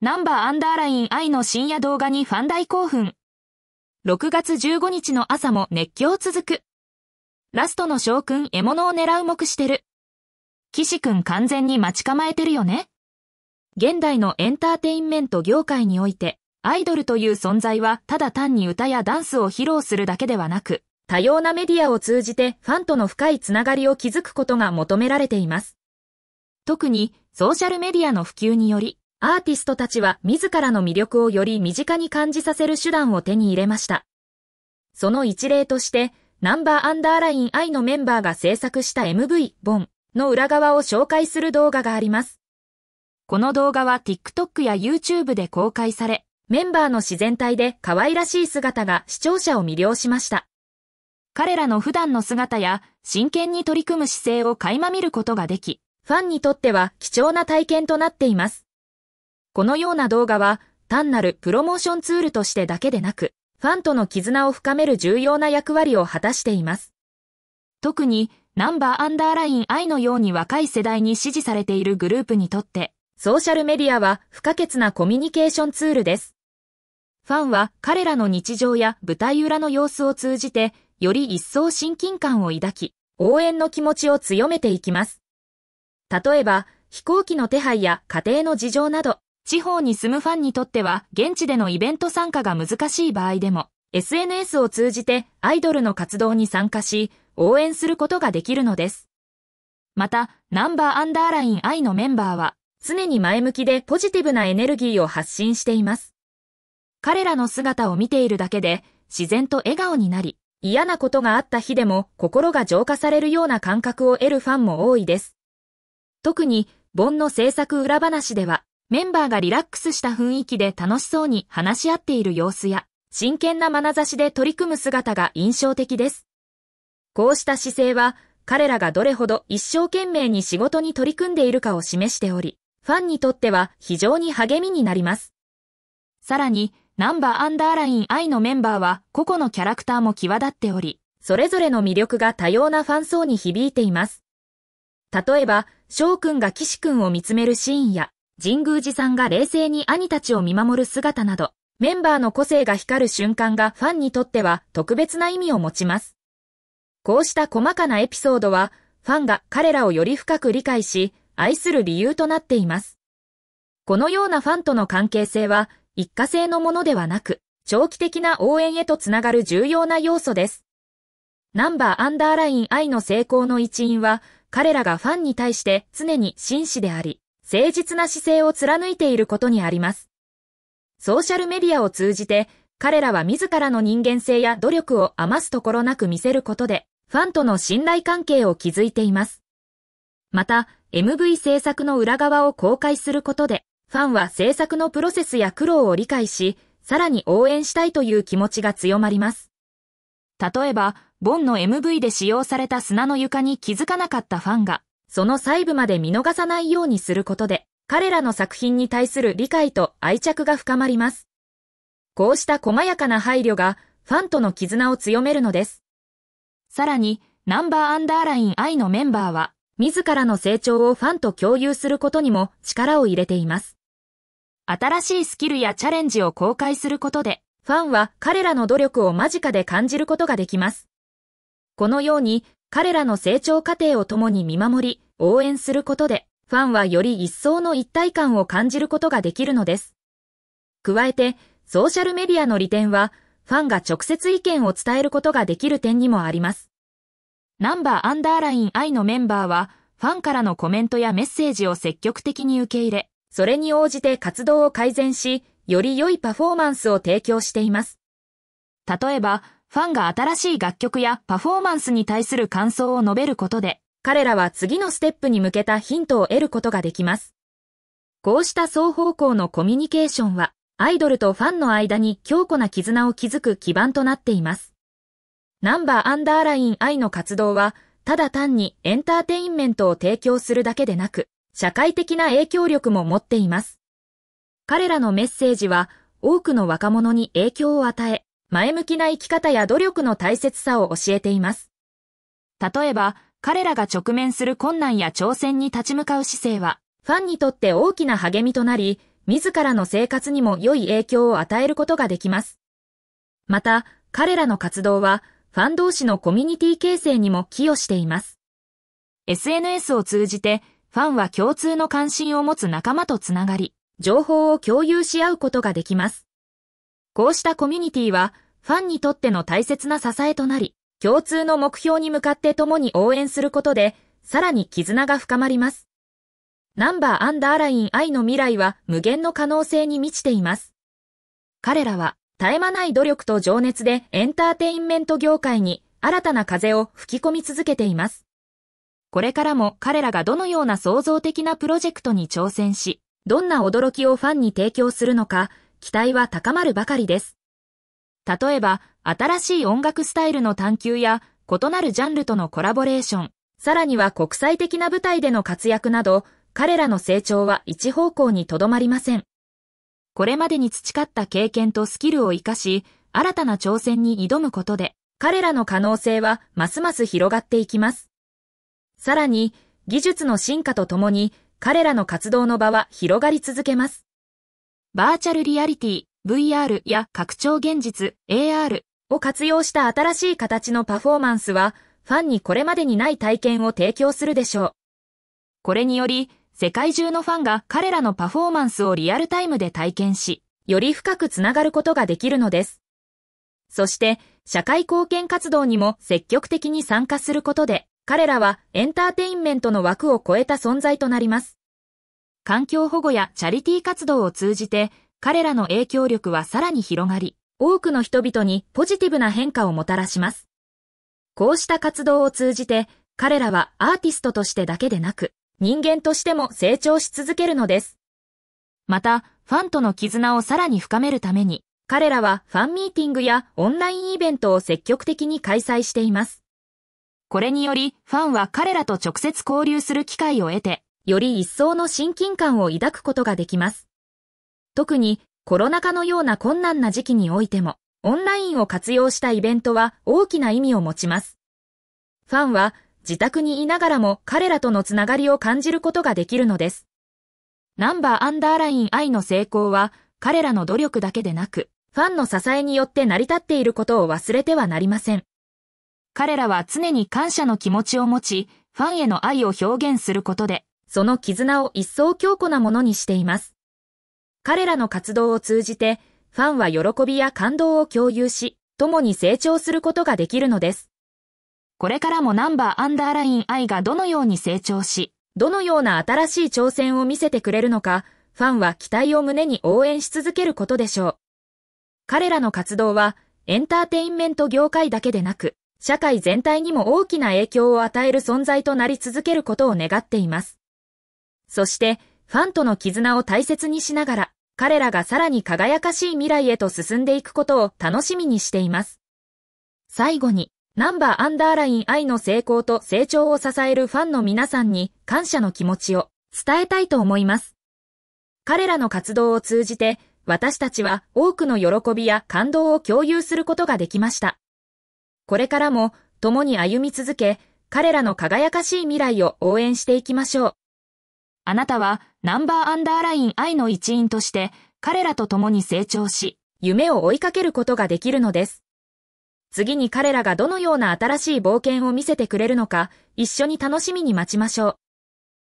ナンバーアンダーライン愛の深夜動画にファン大興奮。6月15日の朝も熱狂続く。ラストの将軍獲物を狙う目してる。岸君完全に待ち構えてるよね。現代のエンターテインメント業界において、アイドルという存在はただ単に歌やダンスを披露するだけではなく、多様なメディアを通じてファンとの深いつながりを築くことが求められています。特にソーシャルメディアの普及により、アーティストたちは自らの魅力をより身近に感じさせる手段を手に入れました。その一例として、ナンバーアンダーライン I のメンバーが制作した MV ボンの裏側を紹介する動画があります。この動画は TikTok や YouTube で公開され、メンバーの自然体で可愛らしい姿が視聴者を魅了しました。彼らの普段の姿や真剣に取り組む姿勢を垣間見ることができ、ファンにとっては貴重な体験となっています。このような動画は単なるプロモーションツールとしてだけでなく、ファンとの絆を深める重要な役割を果たしています。特に、ナンバーアンダーライン I のように若い世代に支持されているグループにとって、ソーシャルメディアは不可欠なコミュニケーションツールです。ファンは彼らの日常や舞台裏の様子を通じて、より一層親近感を抱き、応援の気持ちを強めていきます。例えば、飛行機の手配や家庭の事情など、地方に住むファンにとっては現地でのイベント参加が難しい場合でも、SNS を通じてアイドルの活動に参加し、応援することができるのです。また、ナンバーアンダーライン I のメンバーは、常に前向きでポジティブなエネルギーを発信しています。彼らの姿を見ているだけで、自然と笑顔になり、嫌なことがあった日でも心が浄化されるような感覚を得るファンも多いです。特に、ンの制作裏話では、メンバーがリラックスした雰囲気で楽しそうに話し合っている様子や、真剣な眼差しで取り組む姿が印象的です。こうした姿勢は、彼らがどれほど一生懸命に仕事に取り組んでいるかを示しており、ファンにとっては非常に励みになります。さらに、ナンバーアンダーライン I のメンバーは個々のキャラクターも際立っており、それぞれの魅力が多様なファン層に響いています。例えば、翔くんが岸くんを見つめるシーンや、神宮寺さんが冷静に兄たちを見守る姿など、メンバーの個性が光る瞬間がファンにとっては特別な意味を持ちます。こうした細かなエピソードは、ファンが彼らをより深く理解し、愛する理由となっています。このようなファンとの関係性は、一過性のものではなく、長期的な応援へとつながる重要な要素です。ナンバーアンダーライン愛の成功の一因は、彼らがファンに対して常に真摯であり、誠実な姿勢を貫いていることにあります。ソーシャルメディアを通じて、彼らは自らの人間性や努力を余すところなく見せることで、ファンとの信頼関係を築いています。また、MV 制作の裏側を公開することで、ファンは制作のプロセスや苦労を理解し、さらに応援したいという気持ちが強まります。例えば、ボンの MV で使用された砂の床に気づかなかったファンが、その細部まで見逃さないようにすることで、彼らの作品に対する理解と愛着が深まります。こうした細やかな配慮が、ファンとの絆を強めるのです。さらに、ナンバーアンダーライン I のメンバーは、自らの成長をファンと共有することにも力を入れています。新しいスキルやチャレンジを公開することで、ファンは彼らの努力を間近で感じることができます。このように、彼らの成長過程を共に見守り、応援することで、ファンはより一層の一体感を感じることができるのです。加えて、ソーシャルメディアの利点は、ファンが直接意見を伝えることができる点にもあります。ナンバーアンダーライン I のメンバーは、ファンからのコメントやメッセージを積極的に受け入れ、それに応じて活動を改善し、より良いパフォーマンスを提供しています。例えば、ファンが新しい楽曲やパフォーマンスに対する感想を述べることで、彼らは次のステップに向けたヒントを得ることができます。こうした双方向のコミュニケーションは、アイドルとファンの間に強固な絆を築く基盤となっています。ナンバーアンダーライン I の活動は、ただ単にエンターテインメントを提供するだけでなく、社会的な影響力も持っています。彼らのメッセージは、多くの若者に影響を与え、前向きな生き方や努力の大切さを教えています。例えば、彼らが直面する困難や挑戦に立ち向かう姿勢は、ファンにとって大きな励みとなり、自らの生活にも良い影響を与えることができます。また、彼らの活動は、ファン同士のコミュニティ形成にも寄与しています。SNS を通じて、ファンは共通の関心を持つ仲間とつながり、情報を共有し合うことができます。こうしたコミュニティは、ファンにとっての大切な支えとなり、共通の目標に向かって共に応援することで、さらに絆が深まります。ナンバーアンダーライン愛の未来は無限の可能性に満ちています。彼らは絶え間ない努力と情熱でエンターテインメント業界に新たな風を吹き込み続けています。これからも彼らがどのような創造的なプロジェクトに挑戦し、どんな驚きをファンに提供するのか、期待は高まるばかりです。例えば、新しい音楽スタイルの探求や、異なるジャンルとのコラボレーション、さらには国際的な舞台での活躍など、彼らの成長は一方向にとどまりません。これまでに培った経験とスキルを活かし、新たな挑戦に挑むことで、彼らの可能性はますます広がっていきます。さらに、技術の進化とともに、彼らの活動の場は広がり続けます。バーチャルリアリティ、VR や拡張現実、AR を活用した新しい形のパフォーマンスは、ファンにこれまでにない体験を提供するでしょう。これにより、世界中のファンが彼らのパフォーマンスをリアルタイムで体験し、より深くつながることができるのです。そして、社会貢献活動にも積極的に参加することで、彼らはエンターテインメントの枠を超えた存在となります。環境保護やチャリティー活動を通じて、彼らの影響力はさらに広がり、多くの人々にポジティブな変化をもたらします。こうした活動を通じて、彼らはアーティストとしてだけでなく、人間としても成長し続けるのです。また、ファンとの絆をさらに深めるために、彼らはファンミーティングやオンラインイベントを積極的に開催しています。これにより、ファンは彼らと直接交流する機会を得て、より一層の親近感を抱くことができます。特にコロナ禍のような困難な時期においても、オンラインを活用したイベントは大きな意味を持ちます。ファンは自宅にいながらも彼らとのつながりを感じることができるのです。ナンバーアンダーライン I の成功は彼らの努力だけでなく、ファンの支えによって成り立っていることを忘れてはなりません。彼らは常に感謝の気持ちを持ち、ファンへの愛を表現することで、その絆を一層強固なものにしています。彼らの活動を通じて、ファンは喜びや感動を共有し、共に成長することができるのです。これからもナンバーアンダーライン愛がどのように成長し、どのような新しい挑戦を見せてくれるのか、ファンは期待を胸に応援し続けることでしょう。彼らの活動は、エンターテインメント業界だけでなく、社会全体にも大きな影響を与える存在となり続けることを願っています。そして、ファンとの絆を大切にしながら、彼らがさらに輝かしい未来へと進んでいくことを楽しみにしています。最後に、ナンバーアンダーライン愛の成功と成長を支えるファンの皆さんに感謝の気持ちを伝えたいと思います。彼らの活動を通じて、私たちは多くの喜びや感動を共有することができました。これからも共に歩み続け、彼らの輝かしい未来を応援していきましょう。あなたはナンバーアンダーライン愛の一員として彼らと共に成長し、夢を追いかけることができるのです。次に彼らがどのような新しい冒険を見せてくれるのか、一緒に楽しみに待ちましょう。